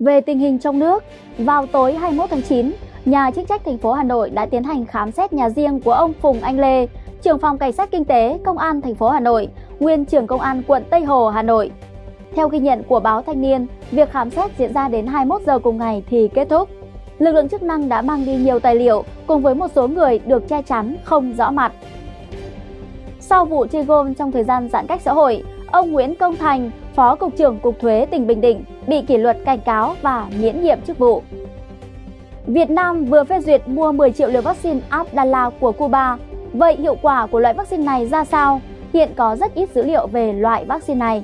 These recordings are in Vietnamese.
Về tình hình trong nước, vào tối 21 tháng 9, nhà chức trách thành phố Hà Nội đã tiến hành khám xét nhà riêng của ông Phùng Anh Lê, trưởng phòng cảnh sát kinh tế công an thành phố Hà Nội, nguyên trưởng công an quận Tây Hồ, Hà Nội. Theo ghi nhận của báo Thanh niên, việc khám xét diễn ra đến 21 giờ cùng ngày thì kết thúc. Lực lượng chức năng đã mang đi nhiều tài liệu cùng với một số người được che chắn không rõ mặt. Sau vụ chơi gôn trong thời gian giãn cách xã hội, Ông Nguyễn Công Thành, Phó Cục trưởng Cục Thuế tỉnh Bình Định bị kỷ luật cảnh cáo và miễn nhiệm chức vụ. Việt Nam vừa phê duyệt mua 10 triệu liều vaccine Abdala của Cuba. Vậy hiệu quả của loại vaccine này ra sao? Hiện có rất ít dữ liệu về loại vaccine này.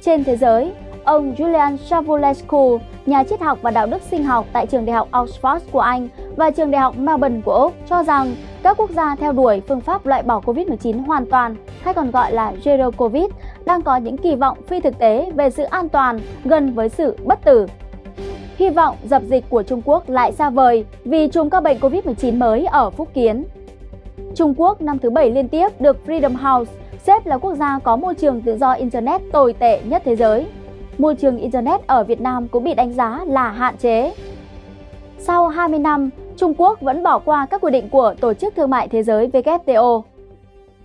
Trên thế giới, ông Julian Savulescu, nhà triết học và đạo đức sinh học tại trường đại học Oxford của Anh và trường đại học Melbourne của Úc cho rằng các quốc gia theo đuổi phương pháp loại bỏ COVID-19 hoàn toàn hay còn gọi là Zero Covid đang có những kỳ vọng phi thực tế về sự an toàn gần với sự bất tử. Hy vọng dập dịch của Trung Quốc lại xa vời vì chùm ca bệnh COVID-19 mới ở Phúc Kiến. Trung Quốc năm thứ bảy liên tiếp được Freedom House xếp là quốc gia có môi trường tự do Internet tồi tệ nhất thế giới. Môi trường Internet ở Việt Nam cũng bị đánh giá là hạn chế. Sau 20 năm, Trung Quốc vẫn bỏ qua các quy định của Tổ chức Thương mại Thế giới WTO.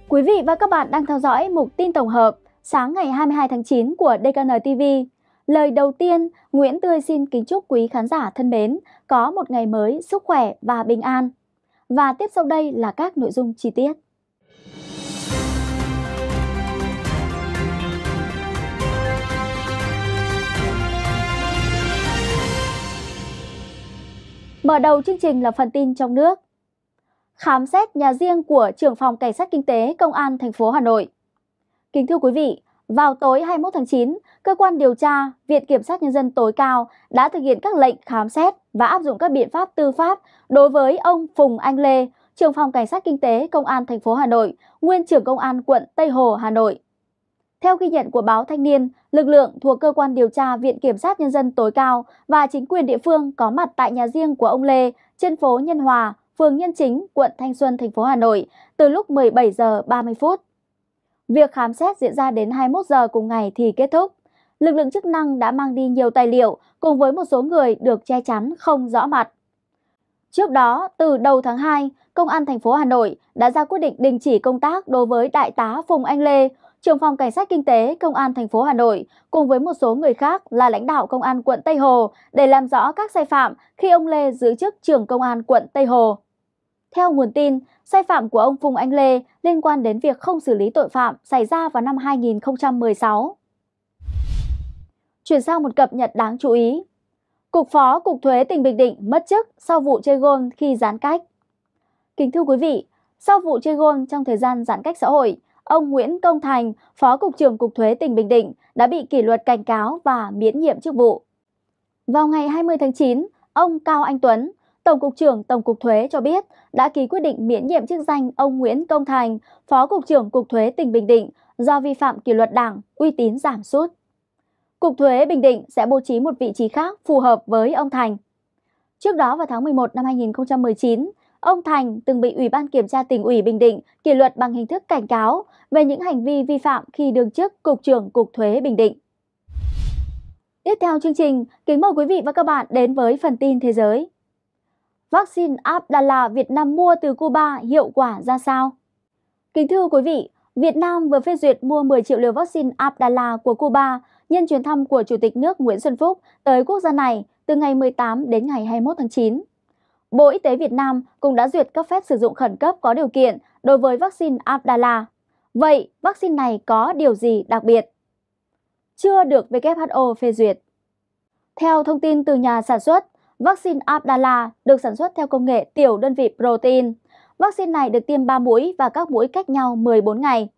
Quý vị và các bạn đang theo dõi mục tin tổng hợp sáng ngày 22 tháng 9 của DKN TV. Lời đầu tiên, Nguyễn Tươi xin kính chúc quý khán giả thân mến có một ngày mới sức khỏe và bình an. Và tiếp sau đây là các nội dung chi tiết. Mở đầu chương trình là phần tin trong nước. Khám xét nhà riêng của trưởng phòng cảnh sát kinh tế Công an thành phố Hà Nội. Kính thưa quý vị, vào tối 21 tháng 9, cơ quan điều tra Viện Kiểm sát Nhân dân tối cao đã thực hiện các lệnh khám xét và áp dụng các biện pháp tư pháp đối với ông Phùng Anh Lê, trưởng phòng Cảnh sát Kinh tế Công an thành phố Hà Nội, nguyên trưởng Công an quận Tây Hồ, Hà Nội theo ghi nhận của báo Thanh niên, lực lượng thuộc cơ quan điều tra Viện Kiểm sát Nhân dân tối cao và chính quyền địa phương có mặt tại nhà riêng của ông Lê trên phố Nhân Hòa, phường Nhân Chính, quận Thanh Xuân, thành phố Hà Nội từ lúc 17 giờ 30 phút. Việc khám xét diễn ra đến 21 giờ cùng ngày thì kết thúc. Lực lượng chức năng đã mang đi nhiều tài liệu cùng với một số người được che chắn không rõ mặt. Trước đó, từ đầu tháng 2, Công an thành phố Hà Nội đã ra quyết định đình chỉ công tác đối với Đại tá Phùng Anh Lê, trưởng phòng cảnh sát kinh tế Công an thành phố Hà Nội cùng với một số người khác là lãnh đạo Công an quận Tây Hồ để làm rõ các sai phạm khi ông Lê giữ chức trưởng Công an quận Tây Hồ. Theo nguồn tin, sai phạm của ông Phùng Anh Lê liên quan đến việc không xử lý tội phạm xảy ra vào năm 2016. Chuyển sang một cập nhật đáng chú ý. Cục Phó Cục Thuế tỉnh Bình Định mất chức sau vụ chơi gôn khi giãn cách. Kính thưa quý vị, sau vụ chơi gôn trong thời gian giãn cách xã hội, ông Nguyễn Công Thành, Phó Cục trưởng Cục Thuế tỉnh Bình Định đã bị kỷ luật cảnh cáo và miễn nhiệm chức vụ. Vào ngày 20 tháng 9, ông Cao Anh Tuấn, Tổng cục trưởng Tổng cục Thuế cho biết đã ký quyết định miễn nhiệm chức danh ông Nguyễn Công Thành, Phó cục trưởng Cục Thuế tỉnh Bình Định do vi phạm kỷ luật Đảng, uy tín giảm sút. Cục Thuế Bình Định sẽ bố trí một vị trí khác phù hợp với ông Thành. Trước đó vào tháng 11 năm 2019, Ông Thành từng bị Ủy ban Kiểm tra tỉnh ủy Bình Định kỷ luật bằng hình thức cảnh cáo về những hành vi vi phạm khi đương chức Cục trưởng Cục Thuế Bình Định. Tiếp theo chương trình, kính mời quý vị và các bạn đến với phần tin thế giới. Vaccine Abdala Việt Nam mua từ Cuba hiệu quả ra sao? Kính thưa quý vị, Việt Nam vừa phê duyệt mua 10 triệu liều vaccine Abdala của Cuba nhân chuyến thăm của Chủ tịch nước Nguyễn Xuân Phúc tới quốc gia này từ ngày 18 đến ngày 21 tháng 9. Bộ Y tế Việt Nam cũng đã duyệt cấp phép sử dụng khẩn cấp có điều kiện đối với vaccine Abdala. Vậy, vaccine này có điều gì đặc biệt? Chưa được WHO phê duyệt. Theo thông tin từ nhà sản xuất, vaccine Abdala được sản xuất theo công nghệ tiểu đơn vị protein. Vaccine này được tiêm 3 mũi và các mũi cách nhau 14 ngày.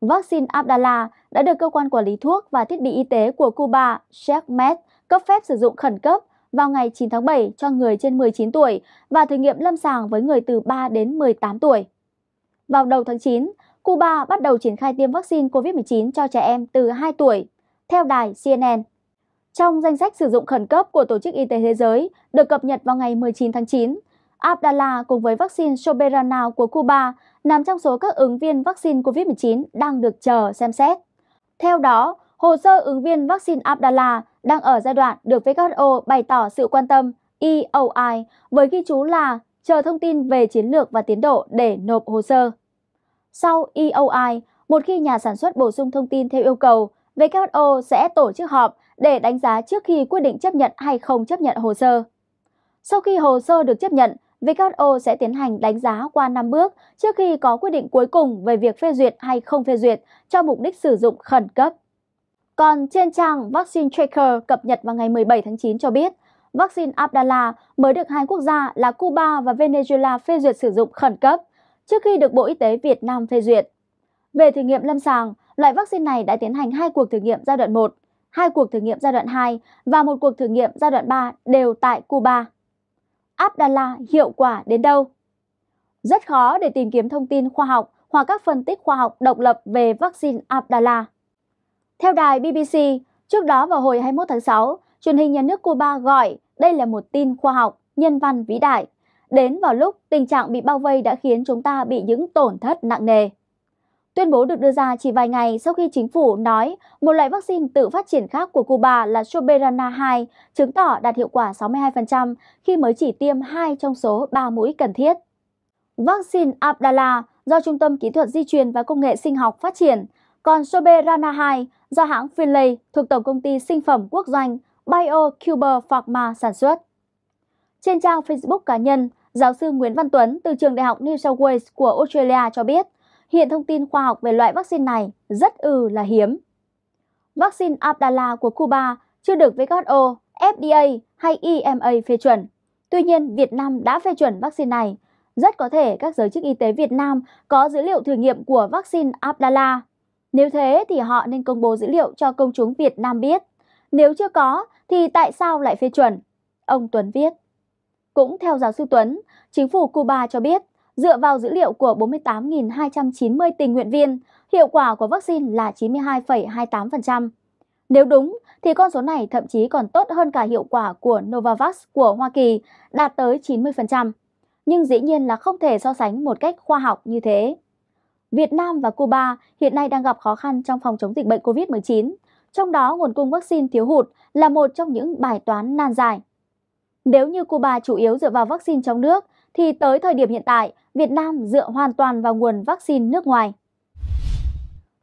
Vaccine Abdala đã được Cơ quan Quản lý Thuốc và Thiết bị Y tế của Cuba, CheckMed, cấp phép sử dụng khẩn cấp vào ngày 9 tháng 7 cho người trên 19 tuổi và thử nghiệm lâm sàng với người từ 3 đến 18 tuổi. Vào đầu tháng 9, Cuba bắt đầu triển khai tiêm vaccine COVID-19 cho trẻ em từ 2 tuổi, theo đài CNN. Trong danh sách sử dụng khẩn cấp của Tổ chức Y tế Thế giới được cập nhật vào ngày 19 tháng 9, Abdala cùng với vaccine Soberana của Cuba nằm trong số các ứng viên vaccine COVID-19 đang được chờ xem xét. Theo đó, Hồ sơ ứng viên vaccine Abdala đang ở giai đoạn được WHO bày tỏ sự quan tâm EOI với ghi chú là chờ thông tin về chiến lược và tiến độ để nộp hồ sơ. Sau EOI, một khi nhà sản xuất bổ sung thông tin theo yêu cầu, WHO sẽ tổ chức họp để đánh giá trước khi quyết định chấp nhận hay không chấp nhận hồ sơ. Sau khi hồ sơ được chấp nhận, WHO sẽ tiến hành đánh giá qua 5 bước trước khi có quyết định cuối cùng về việc phê duyệt hay không phê duyệt cho mục đích sử dụng khẩn cấp. Còn trên trang Vaccine Tracker cập nhật vào ngày 17 tháng 9 cho biết, vaccine Abdala mới được hai quốc gia là Cuba và Venezuela phê duyệt sử dụng khẩn cấp trước khi được Bộ Y tế Việt Nam phê duyệt. Về thử nghiệm lâm sàng, loại vaccine này đã tiến hành hai cuộc thử nghiệm giai đoạn 1, hai cuộc thử nghiệm giai đoạn 2 và một cuộc thử nghiệm giai đoạn 3 đều tại Cuba. Abdala hiệu quả đến đâu? Rất khó để tìm kiếm thông tin khoa học hoặc các phân tích khoa học độc lập về vaccine Abdala. Theo đài BBC, trước đó vào hồi 21 tháng 6, truyền hình nhà nước Cuba gọi đây là một tin khoa học, nhân văn vĩ đại. Đến vào lúc tình trạng bị bao vây đã khiến chúng ta bị những tổn thất nặng nề. Tuyên bố được đưa ra chỉ vài ngày sau khi chính phủ nói một loại vaccine tự phát triển khác của Cuba là Soberana 2 chứng tỏ đạt hiệu quả 62% khi mới chỉ tiêm 2 trong số 3 mũi cần thiết. Vaccine Abdala do Trung tâm Kỹ thuật Di truyền và Công nghệ Sinh học phát triển, còn Soberana 2 do hãng Finlay thuộc tổng công ty sinh phẩm quốc doanh BioCuber Pharma sản xuất. Trên trang Facebook cá nhân, giáo sư Nguyễn Văn Tuấn từ trường Đại học New South Wales của Australia cho biết, hiện thông tin khoa học về loại vaccine này rất ừ là hiếm. Vaccine Abdala của Cuba chưa được WHO, FDA hay EMA phê chuẩn. Tuy nhiên, Việt Nam đã phê chuẩn vaccine này. Rất có thể các giới chức y tế Việt Nam có dữ liệu thử nghiệm của vaccine Abdala nếu thế thì họ nên công bố dữ liệu cho công chúng Việt Nam biết. Nếu chưa có thì tại sao lại phê chuẩn? Ông Tuấn viết. Cũng theo giáo sư Tuấn, chính phủ Cuba cho biết dựa vào dữ liệu của 48.290 tình nguyện viên, hiệu quả của vaccine là 92,28%. Nếu đúng thì con số này thậm chí còn tốt hơn cả hiệu quả của Novavax của Hoa Kỳ đạt tới 90%. Nhưng dĩ nhiên là không thể so sánh một cách khoa học như thế. Việt Nam và Cuba hiện nay đang gặp khó khăn trong phòng chống dịch bệnh COVID-19, trong đó nguồn cung vaccine thiếu hụt là một trong những bài toán nan giải. Nếu như Cuba chủ yếu dựa vào vaccine trong nước, thì tới thời điểm hiện tại, Việt Nam dựa hoàn toàn vào nguồn vaccine nước ngoài.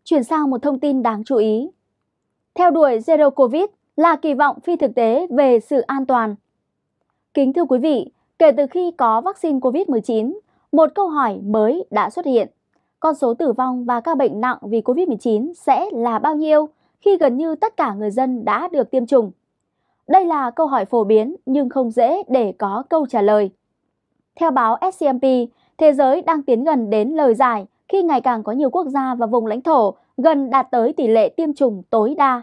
Chuyển sang một thông tin đáng chú ý. Theo đuổi Zero Covid là kỳ vọng phi thực tế về sự an toàn. Kính thưa quý vị, kể từ khi có vaccine COVID-19, một câu hỏi mới đã xuất hiện con số tử vong và ca bệnh nặng vì COVID-19 sẽ là bao nhiêu khi gần như tất cả người dân đã được tiêm chủng? Đây là câu hỏi phổ biến nhưng không dễ để có câu trả lời. Theo báo SCMP, thế giới đang tiến gần đến lời giải khi ngày càng có nhiều quốc gia và vùng lãnh thổ gần đạt tới tỷ lệ tiêm chủng tối đa.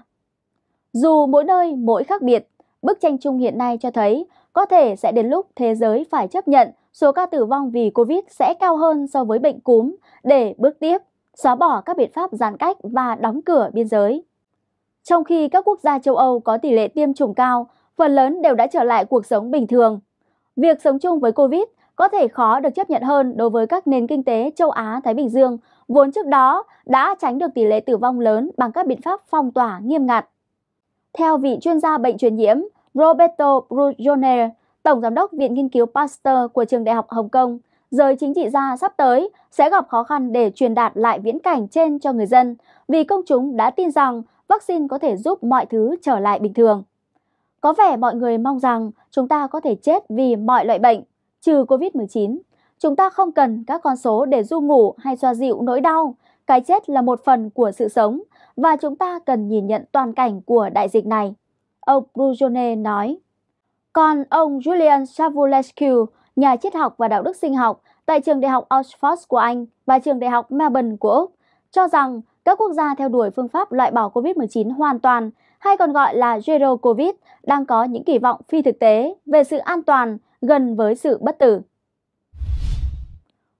Dù mỗi nơi mỗi khác biệt, bức tranh chung hiện nay cho thấy có thể sẽ đến lúc thế giới phải chấp nhận số ca tử vong vì Covid sẽ cao hơn so với bệnh cúm để bước tiếp, xóa bỏ các biện pháp giãn cách và đóng cửa biên giới. Trong khi các quốc gia châu Âu có tỷ lệ tiêm chủng cao, phần lớn đều đã trở lại cuộc sống bình thường. Việc sống chung với Covid có thể khó được chấp nhận hơn đối với các nền kinh tế châu Á-Thái Bình Dương, vốn trước đó đã tránh được tỷ lệ tử vong lớn bằng các biện pháp phong tỏa nghiêm ngặt. Theo vị chuyên gia bệnh truyền nhiễm Roberto Brugione, Tổng Giám đốc Viện Nghiên cứu Pasteur của Trường Đại học Hồng Kông, giới chính trị gia sắp tới sẽ gặp khó khăn để truyền đạt lại viễn cảnh trên cho người dân vì công chúng đã tin rằng vaccine có thể giúp mọi thứ trở lại bình thường. Có vẻ mọi người mong rằng chúng ta có thể chết vì mọi loại bệnh, trừ COVID-19. Chúng ta không cần các con số để du ngủ hay xoa dịu nỗi đau. Cái chết là một phần của sự sống và chúng ta cần nhìn nhận toàn cảnh của đại dịch này. Ông Brujone nói. Còn ông Julian Savulescu, nhà triết học và đạo đức sinh học tại trường đại học Oxford của Anh và trường đại học Melbourne của Úc, cho rằng các quốc gia theo đuổi phương pháp loại bỏ COVID-19 hoàn toàn hay còn gọi là Zero Covid đang có những kỳ vọng phi thực tế về sự an toàn gần với sự bất tử.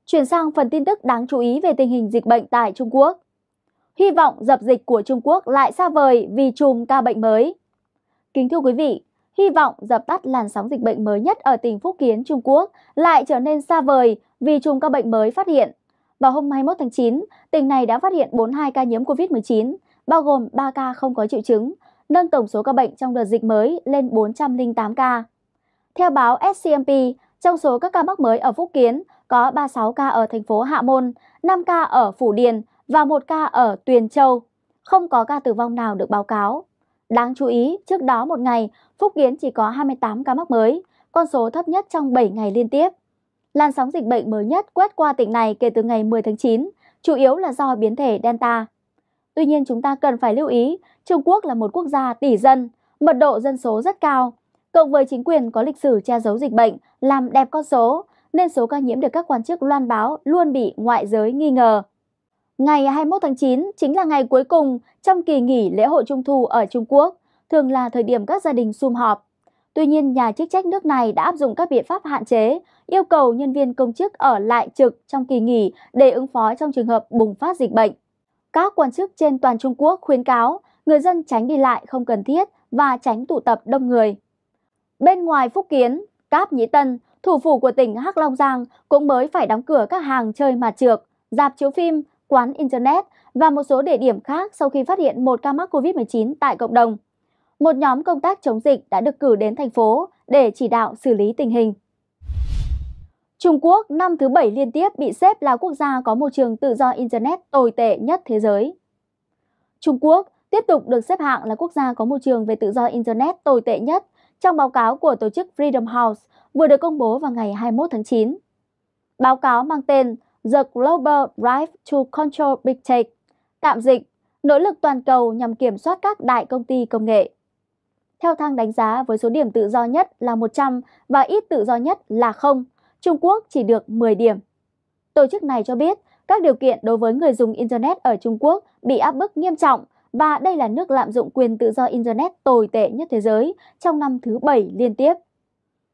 Chuyển sang phần tin tức đáng chú ý về tình hình dịch bệnh tại Trung Quốc. Hy vọng dập dịch của Trung Quốc lại xa vời vì chùm ca bệnh mới. Kính thưa quý vị, hy vọng dập tắt làn sóng dịch bệnh mới nhất ở tỉnh Phúc Kiến, Trung Quốc lại trở nên xa vời vì chùm ca bệnh mới phát hiện. Vào hôm 21 tháng 9, tỉnh này đã phát hiện 42 ca nhiễm COVID-19, bao gồm 3 ca không có triệu chứng, nâng tổng số ca bệnh trong đợt dịch mới lên 408 ca. Theo báo SCMP, trong số các ca mắc mới ở Phúc Kiến có 36 ca ở thành phố Hạ Môn, 5 ca ở Phủ Điền và 1 ca ở Tuyền Châu. Không có ca tử vong nào được báo cáo. Đáng chú ý, trước đó một ngày, Phúc Kiến chỉ có 28 ca mắc mới, con số thấp nhất trong 7 ngày liên tiếp. Làn sóng dịch bệnh mới nhất quét qua tỉnh này kể từ ngày 10 tháng 9, chủ yếu là do biến thể Delta. Tuy nhiên chúng ta cần phải lưu ý, Trung Quốc là một quốc gia tỷ dân, mật độ dân số rất cao. Cộng với chính quyền có lịch sử che giấu dịch bệnh, làm đẹp con số, nên số ca nhiễm được các quan chức loan báo luôn bị ngoại giới nghi ngờ. Ngày 21 tháng 9 chính là ngày cuối cùng trong kỳ nghỉ lễ hội Trung thu ở Trung Quốc, thường là thời điểm các gia đình sum họp. Tuy nhiên, nhà chức trách nước này đã áp dụng các biện pháp hạn chế, yêu cầu nhân viên công chức ở lại trực trong kỳ nghỉ để ứng phó trong trường hợp bùng phát dịch bệnh. Các quan chức trên toàn Trung Quốc khuyến cáo người dân tránh đi lại không cần thiết và tránh tụ tập đông người. Bên ngoài Phúc Kiến, Cáp Nhĩ Tân, thủ phủ của tỉnh Hắc Long Giang cũng mới phải đóng cửa các hàng chơi mà trược, dạp chiếu phim, quán Internet và một số địa điểm khác sau khi phát hiện một ca mắc COVID-19 tại cộng đồng. Một nhóm công tác chống dịch đã được cử đến thành phố để chỉ đạo xử lý tình hình. Trung Quốc năm thứ bảy liên tiếp bị xếp là quốc gia có môi trường tự do Internet tồi tệ nhất thế giới. Trung Quốc tiếp tục được xếp hạng là quốc gia có môi trường về tự do Internet tồi tệ nhất trong báo cáo của tổ chức Freedom House vừa được công bố vào ngày 21 tháng 9. Báo cáo mang tên The Global Drive to Control Big Tech, tạm dịch, nỗ lực toàn cầu nhằm kiểm soát các đại công ty công nghệ. Theo thang đánh giá với số điểm tự do nhất là 100 và ít tự do nhất là 0, Trung Quốc chỉ được 10 điểm. Tổ chức này cho biết các điều kiện đối với người dùng Internet ở Trung Quốc bị áp bức nghiêm trọng và đây là nước lạm dụng quyền tự do Internet tồi tệ nhất thế giới trong năm thứ 7 liên tiếp.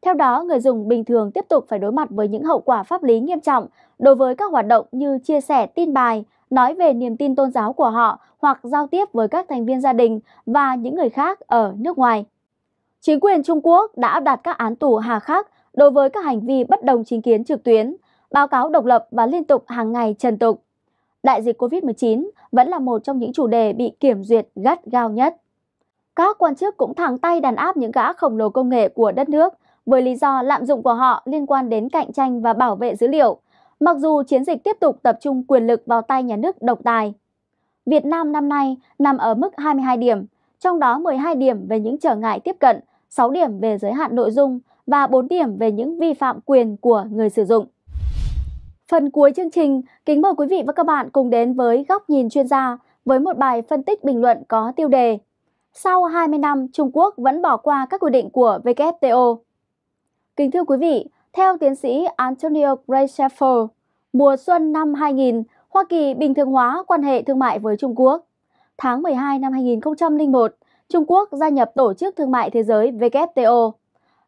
Theo đó, người dùng bình thường tiếp tục phải đối mặt với những hậu quả pháp lý nghiêm trọng đối với các hoạt động như chia sẻ tin bài, nói về niềm tin tôn giáo của họ hoặc giao tiếp với các thành viên gia đình và những người khác ở nước ngoài. Chính quyền Trung Quốc đã đặt các án tù hà khắc đối với các hành vi bất đồng chính kiến trực tuyến, báo cáo độc lập và liên tục hàng ngày trần tục. Đại dịch COVID-19 vẫn là một trong những chủ đề bị kiểm duyệt gắt gao nhất. Các quan chức cũng thẳng tay đàn áp những gã khổng lồ công nghệ của đất nước – với lý do lạm dụng của họ liên quan đến cạnh tranh và bảo vệ dữ liệu, mặc dù chiến dịch tiếp tục tập trung quyền lực vào tay nhà nước độc tài. Việt Nam năm nay nằm ở mức 22 điểm, trong đó 12 điểm về những trở ngại tiếp cận, 6 điểm về giới hạn nội dung và 4 điểm về những vi phạm quyền của người sử dụng. Phần cuối chương trình, kính mời quý vị và các bạn cùng đến với góc nhìn chuyên gia với một bài phân tích bình luận có tiêu đề Sau 20 năm, Trung Quốc vẫn bỏ qua các quy định của WTO. Kính thưa quý vị, theo tiến sĩ Antonio Gray-Sheffer, mùa xuân năm 2000, Hoa Kỳ bình thường hóa quan hệ thương mại với Trung Quốc. Tháng 12 năm 2001, Trung Quốc gia nhập Tổ chức Thương mại Thế giới WTO.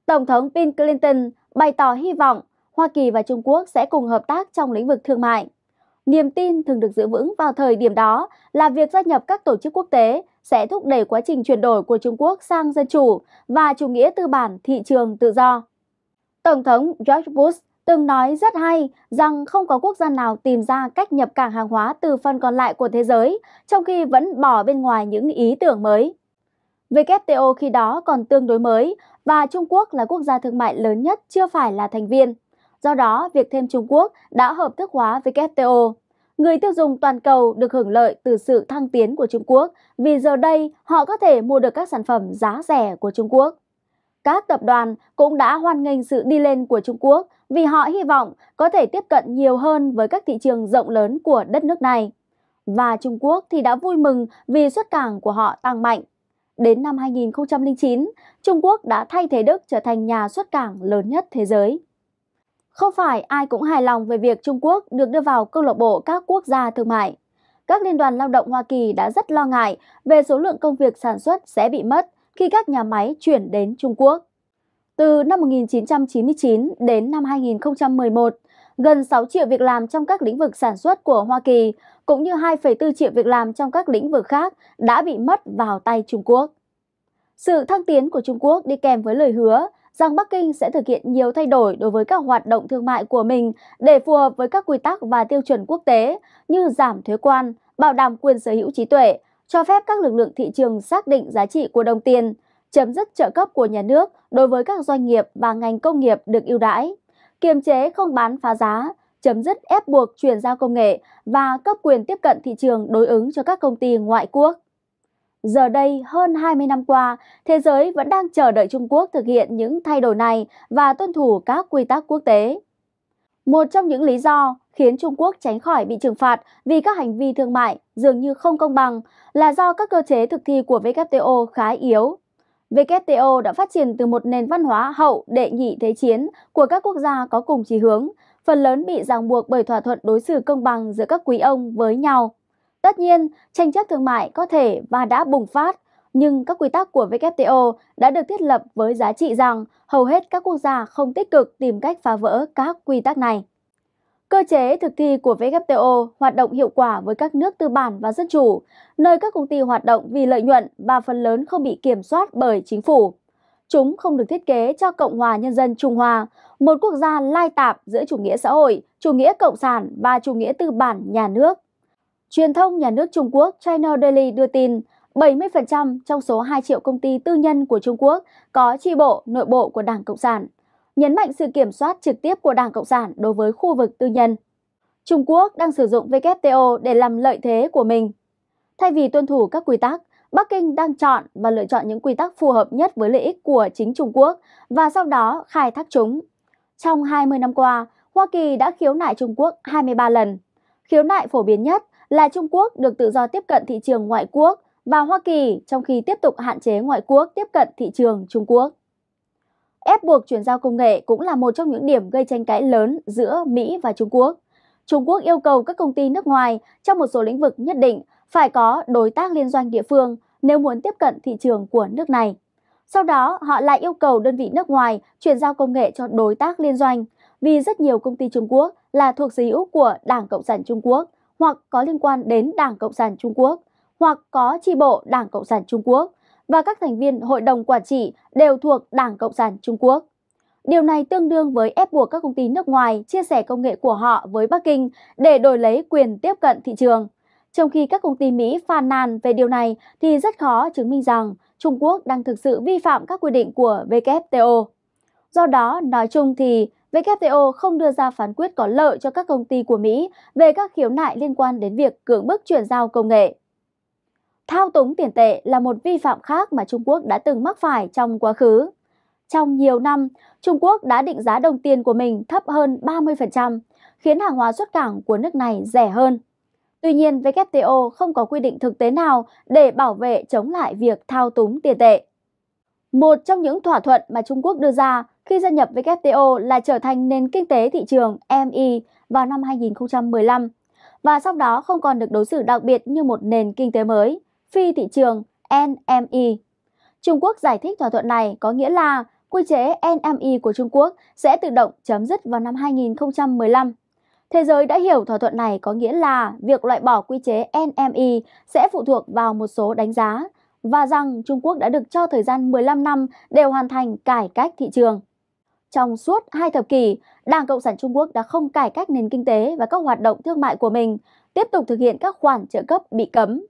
Tổng thống Bill Clinton bày tỏ hy vọng Hoa Kỳ và Trung Quốc sẽ cùng hợp tác trong lĩnh vực thương mại. Niềm tin thường được giữ vững vào thời điểm đó là việc gia nhập các tổ chức quốc tế sẽ thúc đẩy quá trình chuyển đổi của Trung Quốc sang dân chủ và chủ nghĩa tư bản thị trường tự do. Tổng thống George Bush từng nói rất hay rằng không có quốc gia nào tìm ra cách nhập cảng hàng hóa từ phần còn lại của thế giới, trong khi vẫn bỏ bên ngoài những ý tưởng mới. WTO khi đó còn tương đối mới và Trung Quốc là quốc gia thương mại lớn nhất chưa phải là thành viên. Do đó, việc thêm Trung Quốc đã hợp thức hóa WTO. Người tiêu dùng toàn cầu được hưởng lợi từ sự thăng tiến của Trung Quốc vì giờ đây họ có thể mua được các sản phẩm giá rẻ của Trung Quốc các tập đoàn cũng đã hoan nghênh sự đi lên của Trung Quốc vì họ hy vọng có thể tiếp cận nhiều hơn với các thị trường rộng lớn của đất nước này. Và Trung Quốc thì đã vui mừng vì xuất cảng của họ tăng mạnh. Đến năm 2009, Trung Quốc đã thay thế Đức trở thành nhà xuất cảng lớn nhất thế giới. Không phải ai cũng hài lòng về việc Trung Quốc được đưa vào câu lạc bộ các quốc gia thương mại. Các liên đoàn lao động Hoa Kỳ đã rất lo ngại về số lượng công việc sản xuất sẽ bị mất – khi các nhà máy chuyển đến Trung Quốc. Từ năm 1999 đến năm 2011, gần 6 triệu việc làm trong các lĩnh vực sản xuất của Hoa Kỳ cũng như 2,4 triệu việc làm trong các lĩnh vực khác đã bị mất vào tay Trung Quốc. Sự thăng tiến của Trung Quốc đi kèm với lời hứa rằng Bắc Kinh sẽ thực hiện nhiều thay đổi đối với các hoạt động thương mại của mình để phù hợp với các quy tắc và tiêu chuẩn quốc tế như giảm thuế quan, bảo đảm quyền sở hữu trí tuệ, cho phép các lực lượng thị trường xác định giá trị của đồng tiền, chấm dứt trợ cấp của nhà nước đối với các doanh nghiệp và ngành công nghiệp được ưu đãi, kiềm chế không bán phá giá, chấm dứt ép buộc chuyển giao công nghệ và cấp quyền tiếp cận thị trường đối ứng cho các công ty ngoại quốc. Giờ đây, hơn 20 năm qua, thế giới vẫn đang chờ đợi Trung Quốc thực hiện những thay đổi này và tuân thủ các quy tắc quốc tế. Một trong những lý do khiến Trung Quốc tránh khỏi bị trừng phạt vì các hành vi thương mại dường như không công bằng là do các cơ chế thực thi của WTO khá yếu. WTO đã phát triển từ một nền văn hóa hậu đệ nhị thế chiến của các quốc gia có cùng chí hướng, phần lớn bị ràng buộc bởi thỏa thuận đối xử công bằng giữa các quý ông với nhau. Tất nhiên, tranh chấp thương mại có thể và đã bùng phát nhưng các quy tắc của WTO đã được thiết lập với giá trị rằng hầu hết các quốc gia không tích cực tìm cách phá vỡ các quy tắc này. Cơ chế thực thi của WTO hoạt động hiệu quả với các nước tư bản và dân chủ, nơi các công ty hoạt động vì lợi nhuận và phần lớn không bị kiểm soát bởi chính phủ. Chúng không được thiết kế cho Cộng hòa Nhân dân Trung Hoa, một quốc gia lai tạp giữa chủ nghĩa xã hội, chủ nghĩa cộng sản và chủ nghĩa tư bản nhà nước. Truyền thông nhà nước Trung Quốc China Daily đưa tin, 70% trong số 2 triệu công ty tư nhân của Trung Quốc có tri bộ nội bộ của Đảng Cộng sản, nhấn mạnh sự kiểm soát trực tiếp của Đảng Cộng sản đối với khu vực tư nhân. Trung Quốc đang sử dụng WTO để làm lợi thế của mình. Thay vì tuân thủ các quy tắc, Bắc Kinh đang chọn và lựa chọn những quy tắc phù hợp nhất với lợi ích của chính Trung Quốc và sau đó khai thác chúng. Trong 20 năm qua, Hoa Kỳ đã khiếu nại Trung Quốc 23 lần. Khiếu nại phổ biến nhất là Trung Quốc được tự do tiếp cận thị trường ngoại quốc và Hoa Kỳ trong khi tiếp tục hạn chế ngoại quốc tiếp cận thị trường Trung Quốc. Ép buộc chuyển giao công nghệ cũng là một trong những điểm gây tranh cãi lớn giữa Mỹ và Trung Quốc. Trung Quốc yêu cầu các công ty nước ngoài trong một số lĩnh vực nhất định phải có đối tác liên doanh địa phương nếu muốn tiếp cận thị trường của nước này. Sau đó, họ lại yêu cầu đơn vị nước ngoài chuyển giao công nghệ cho đối tác liên doanh vì rất nhiều công ty Trung Quốc là thuộc sở hữu của Đảng Cộng sản Trung Quốc hoặc có liên quan đến Đảng Cộng sản Trung Quốc hoặc có tri bộ Đảng Cộng sản Trung Quốc và các thành viên hội đồng quản trị đều thuộc Đảng Cộng sản Trung Quốc. Điều này tương đương với ép buộc các công ty nước ngoài chia sẻ công nghệ của họ với Bắc Kinh để đổi lấy quyền tiếp cận thị trường. Trong khi các công ty Mỹ phàn nàn về điều này thì rất khó chứng minh rằng Trung Quốc đang thực sự vi phạm các quy định của WTO. Do đó, nói chung thì WTO không đưa ra phán quyết có lợi cho các công ty của Mỹ về các khiếu nại liên quan đến việc cưỡng bức chuyển giao công nghệ. Thao túng tiền tệ là một vi phạm khác mà Trung Quốc đã từng mắc phải trong quá khứ. Trong nhiều năm, Trung Quốc đã định giá đồng tiền của mình thấp hơn 30%, khiến hàng hóa xuất cảng của nước này rẻ hơn. Tuy nhiên, WTO không có quy định thực tế nào để bảo vệ chống lại việc thao túng tiền tệ. Một trong những thỏa thuận mà Trung Quốc đưa ra khi gia nhập WTO là trở thành nền kinh tế thị trường ME vào năm 2015 và sau đó không còn được đối xử đặc biệt như một nền kinh tế mới phi thị trường NME. Trung Quốc giải thích thỏa thuận này có nghĩa là quy chế NME của Trung Quốc sẽ tự động chấm dứt vào năm 2015. Thế giới đã hiểu thỏa thuận này có nghĩa là việc loại bỏ quy chế NME sẽ phụ thuộc vào một số đánh giá và rằng Trung Quốc đã được cho thời gian 15 năm để hoàn thành cải cách thị trường. Trong suốt hai thập kỷ, Đảng Cộng sản Trung Quốc đã không cải cách nền kinh tế và các hoạt động thương mại của mình, tiếp tục thực hiện các khoản trợ cấp bị cấm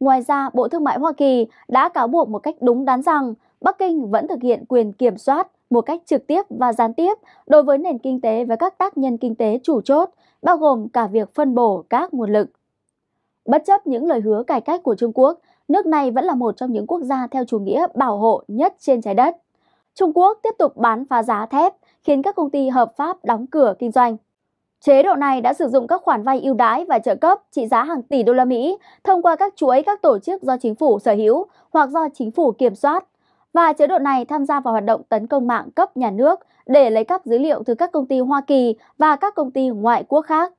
Ngoài ra, Bộ Thương mại Hoa Kỳ đã cáo buộc một cách đúng đắn rằng Bắc Kinh vẫn thực hiện quyền kiểm soát một cách trực tiếp và gián tiếp đối với nền kinh tế và các tác nhân kinh tế chủ chốt, bao gồm cả việc phân bổ các nguồn lực. Bất chấp những lời hứa cải cách của Trung Quốc, nước này vẫn là một trong những quốc gia theo chủ nghĩa bảo hộ nhất trên trái đất. Trung Quốc tiếp tục bán phá giá thép, khiến các công ty hợp pháp đóng cửa kinh doanh. Chế độ này đã sử dụng các khoản vay ưu đãi và trợ cấp trị giá hàng tỷ đô la Mỹ thông qua các chuỗi các tổ chức do chính phủ sở hữu hoặc do chính phủ kiểm soát. Và chế độ này tham gia vào hoạt động tấn công mạng cấp nhà nước để lấy cắp dữ liệu từ các công ty Hoa Kỳ và các công ty ngoại quốc khác.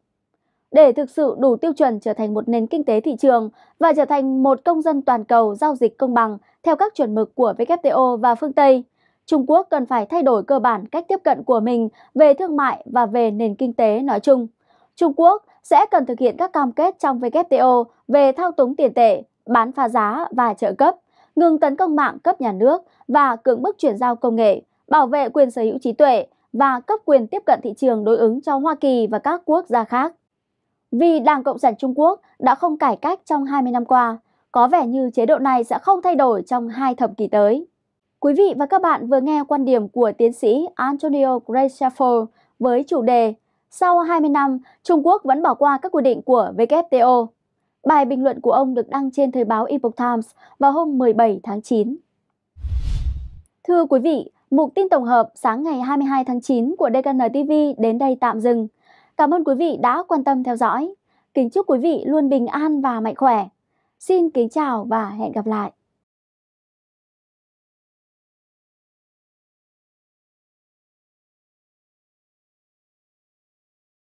Để thực sự đủ tiêu chuẩn trở thành một nền kinh tế thị trường và trở thành một công dân toàn cầu giao dịch công bằng theo các chuẩn mực của WTO và phương Tây, Trung Quốc cần phải thay đổi cơ bản cách tiếp cận của mình về thương mại và về nền kinh tế nói chung. Trung Quốc sẽ cần thực hiện các cam kết trong WTO về thao túng tiền tệ, bán phá giá và trợ cấp, ngừng tấn công mạng cấp nhà nước và cưỡng bức chuyển giao công nghệ, bảo vệ quyền sở hữu trí tuệ và cấp quyền tiếp cận thị trường đối ứng cho Hoa Kỳ và các quốc gia khác. Vì Đảng Cộng sản Trung Quốc đã không cải cách trong 20 năm qua, có vẻ như chế độ này sẽ không thay đổi trong hai thập kỷ tới. Quý vị và các bạn vừa nghe quan điểm của tiến sĩ Antonio Grechafo với chủ đề Sau 20 năm, Trung Quốc vẫn bỏ qua các quy định của WTO. Bài bình luận của ông được đăng trên thời báo Epoch Times vào hôm 17 tháng 9. Thưa quý vị, mục tin tổng hợp sáng ngày 22 tháng 9 của DKN TV đến đây tạm dừng. Cảm ơn quý vị đã quan tâm theo dõi. Kính chúc quý vị luôn bình an và mạnh khỏe. Xin kính chào và hẹn gặp lại.